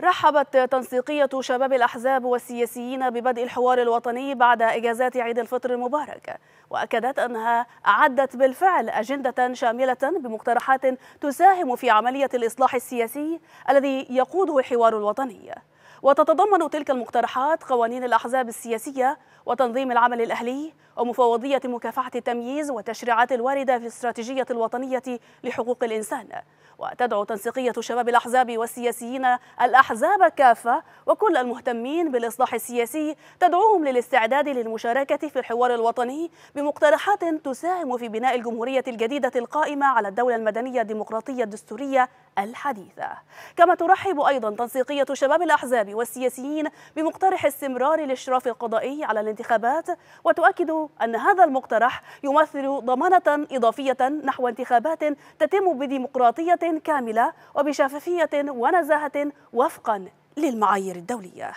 رحبت تنسيقية شباب الأحزاب والسياسيين ببدء الحوار الوطني بعد إجازات عيد الفطر المبارك وأكدت أنها أعدت بالفعل أجندة شاملة بمقترحات تساهم في عملية الإصلاح السياسي الذي يقوده الحوار الوطني وتتضمن تلك المقترحات قوانين الأحزاب السياسية وتنظيم العمل الأهلي ومفوضية مكافحة التمييز والتشريعات الواردة في الاستراتيجية الوطنية لحقوق الإنسان وتدعو تنسيقية شباب الأحزاب والسياسيين الأحزاب كافة وكل المهتمين بالإصلاح السياسي تدعوهم للاستعداد للمشاركة في الحوار الوطني بمقترحات تساهم في بناء الجمهورية الجديدة القائمة على الدولة المدنية الديمقراطية الدستورية الحديثة كما ترحب أيضا تنسيقية شباب الأحزاب والسياسيين بمقترح استمرار الإشراف القضائي على الانتخابات وتؤكد أن هذا المقترح يمثل ضمانة إضافية نحو انتخابات تتم بديمقراطية كاملة وبشفافية ونزاهة وفقا للمعايير الدولية